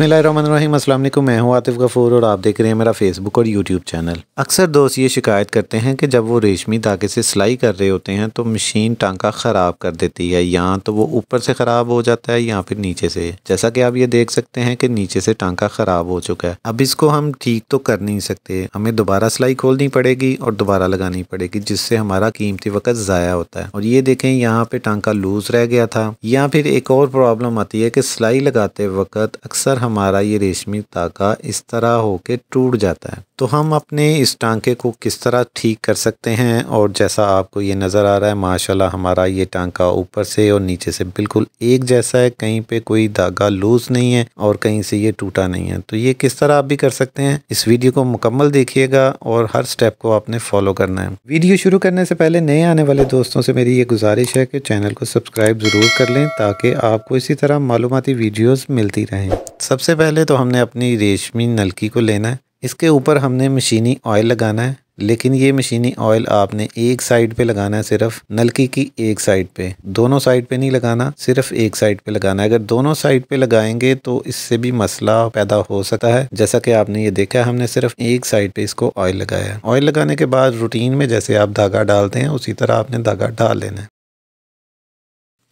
बसमिलीम असल मैं हूँ आतिफ़ गफ़ूर और आप देख रहे हैं मेरा फेसबुक और यूट्यूब चैनल अक्सर दोस्त ये शिकायत करते हैं कि जब वो रेशमी धागे से सिलाई कर रहे होते हैं तो मशीन टांका ख़राब कर देती है या तो वो ऊपर से ख़राब हो जाता है या फिर नीचे से जैसा कि आप ये देख सकते हैं कि नीचे से टांका ख़राब हो चुका है अब इसको हम ठीक तो कर नहीं सकते हमें दोबारा सिलाई खोलनी पड़ेगी और दोबारा लगानी पड़ेगी जिससे हमारा कीमती वक्त ज़ाया होता है और ये देखें यहाँ पे टांका लूज़ रह गया था या फिर एक और प्रॉब्लम आती है कि सिलाई लगाते वक्त अक्सर हमारा ये रेशमी ताका इस तरह होके टूट जाता है तो हम अपने इस टांके को किस तरह ठीक कर सकते हैं और जैसा आपको ये नज़र आ रहा है माशाल्लाह हमारा ये टांका ऊपर से और नीचे से बिल्कुल एक जैसा है कहीं पे कोई धागा लूज़ नहीं है और कहीं से ये टूटा नहीं है तो ये किस तरह आप भी कर सकते हैं इस वीडियो को मुकम्मल देखिएगा और हर स्टेप को आपने फॉलो करना है वीडियो शुरू करने से पहले नए आने वाले दोस्तों से मेरी ये गुजारिश है कि चैनल को सब्सक्राइब ज़रूर कर लें ताकि आपको इसी तरह मालूमती वीडियोज़ मिलती रहें सबसे पहले तो हमने अपनी रेशमी नलकी को लेना है इसके ऊपर हमने मशीनी ऑयल लगाना है लेकिन ये मशीनी ऑयल आपने एक साइड पे लगाना है सिर्फ नलकी की एक साइड पे दोनों साइड पे नहीं लगाना सिर्फ एक साइड पे लगाना है अगर दोनों साइड पे लगाएंगे तो इससे भी मसला पैदा हो सकता है जैसा कि आपने ये देखा हमने सिर्फ एक साइड पे इसको ऑयल लगाया ऑयल लगाने के बाद रूटीन में जैसे आप धागा डालते हैं उसी तरह आपने धागा डाल लेना है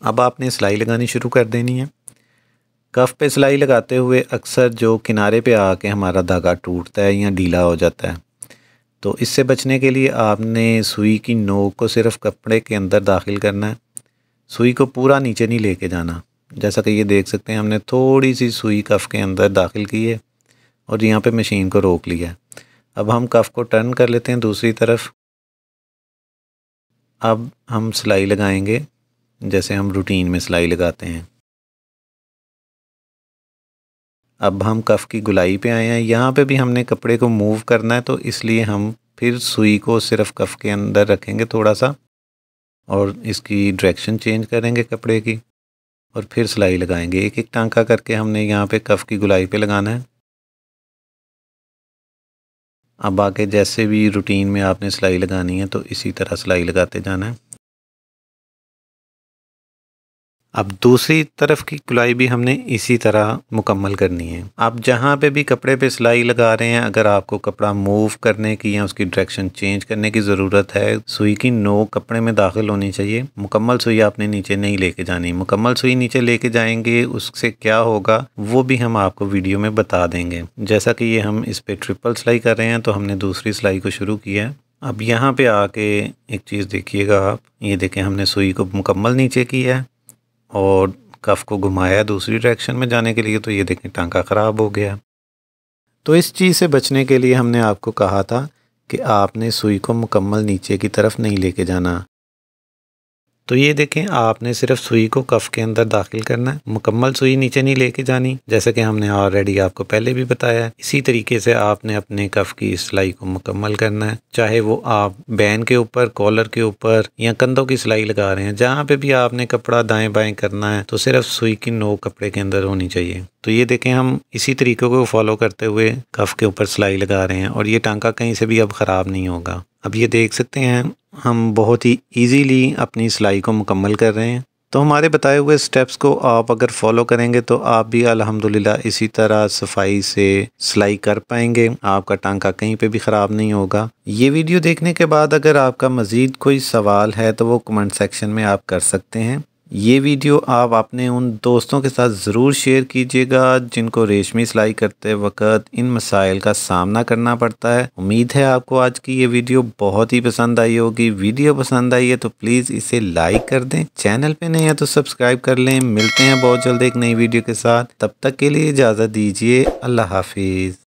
अब आपने सिलाई लगानी शुरू कर देनी है कफ पे सिलाई लगाते हुए अक्सर जो किनारे पे आके हमारा धागा टूटता है या ढीला हो जाता है तो इससे बचने के लिए आपने सुई की नोक को सिर्फ कपड़े के अंदर दाखिल करना है सुई को पूरा नीचे नहीं लेके जाना जैसा कि ये देख सकते हैं हमने थोड़ी सी सुई कफ़ के अंदर दाखिल की है और यहाँ पे मशीन को रोक लिया है अब हम कफ़ को टर्न कर लेते हैं दूसरी तरफ अब हम सिलाई लगाएंगे जैसे हम रूटीन में सिलाई लगाते हैं अब हम कफ़ की गुलाई पे आए हैं यहाँ पे भी हमने कपड़े को मूव करना है तो इसलिए हम फिर सुई को सिर्फ कफ़ के अंदर रखेंगे थोड़ा सा और इसकी डायरेक्शन चेंज करेंगे कपड़े की और फिर सिलाई लगाएंगे एक एक टांका करके हमने यहाँ पे कफ़ की गुलाई पे लगाना है अब आके जैसे भी रूटीन में आपने सिलाई लगानी है तो इसी तरह सिलाई लगाते जाना है अब दूसरी तरफ की कलाई भी हमने इसी तरह मुकम्मल करनी है आप जहाँ पे भी कपड़े पे सिलाई लगा रहे हैं अगर आपको कपड़ा मूव करने की या उसकी डायरेक्शन चेंज करने की ज़रूरत है सुई की नोक कपड़े में दाखिल होनी चाहिए मुकम्मल सुई आपने नीचे नहीं लेके जानी मुकम्मल सुई नीचे लेके जाएंगे उससे क्या होगा वो भी हम आपको वीडियो में बता देंगे जैसा कि ये हम इस पर ट्रिपल सिलाई कर रहे हैं तो हमने दूसरी सिलाई को शुरू किया है अब यहाँ पे आके एक चीज़ देखिएगा आप ये देखें हमने सुई को मुकम्मल नीचे की है और कफ को घुमाया दूसरी डायरेक्शन में जाने के लिए तो ये देखें टांका ख़राब हो गया तो इस चीज़ से बचने के लिए हमने आपको कहा था कि आपने सुई को मुकम्मल नीचे की तरफ नहीं लेके जाना तो ये देखें आपने सिर्फ सुई को कफ के अंदर दाखिल करना है मुकम्मल सुई नीचे नहीं लेके जानी जैसे कि हमने ऑलरेडी आपको पहले भी बताया इसी तरीके से आपने अपने कफ की सिलाई को मुकम्मल करना है चाहे वो आप बैन के ऊपर कॉलर के ऊपर या कंधों की सिलाई लगा रहे हैं जहाँ पे भी आपने कपड़ा दाएं बाएं करना है तो सिर्फ सुई की नोक कपड़े के अंदर होनी चाहिए तो ये देखें हम इसी तरीके को फॉलो करते हुए कफ के ऊपर सिलाई लगा रहे हैं और ये टांका कहीं से भी अब ख़राब नहीं होगा अब ये देख सकते हैं हम बहुत ही ईजीली अपनी सिलाई को मुकम्मल कर रहे हैं तो हमारे बताए हुए स्टेप्स को आप अगर फॉलो करेंगे तो आप भी अल्हम्दुलिल्लाह इसी तरह सफाई से सिलाई कर पाएंगे आपका टांका कहीं पे भी ख़राब नहीं होगा ये वीडियो देखने के बाद अगर आपका मज़ीद कोई सवाल है तो वो कमेंट सेक्शन में आप कर सकते हैं ये वीडियो आप अपने उन दोस्तों के साथ ज़रूर शेयर कीजिएगा जिनको रेशमी सिलाई करते वक्त इन मसाइल का सामना करना पड़ता है उम्मीद है आपको आज की ये वीडियो बहुत ही पसंद आई होगी वीडियो पसंद आई है तो प्लीज़ इसे लाइक कर दें चैनल पे नहीं है तो सब्सक्राइब कर लें मिलते हैं बहुत जल्द एक नई वीडियो के साथ तब तक के लिए इजाज़त दीजिए अल्लाह हाफिज़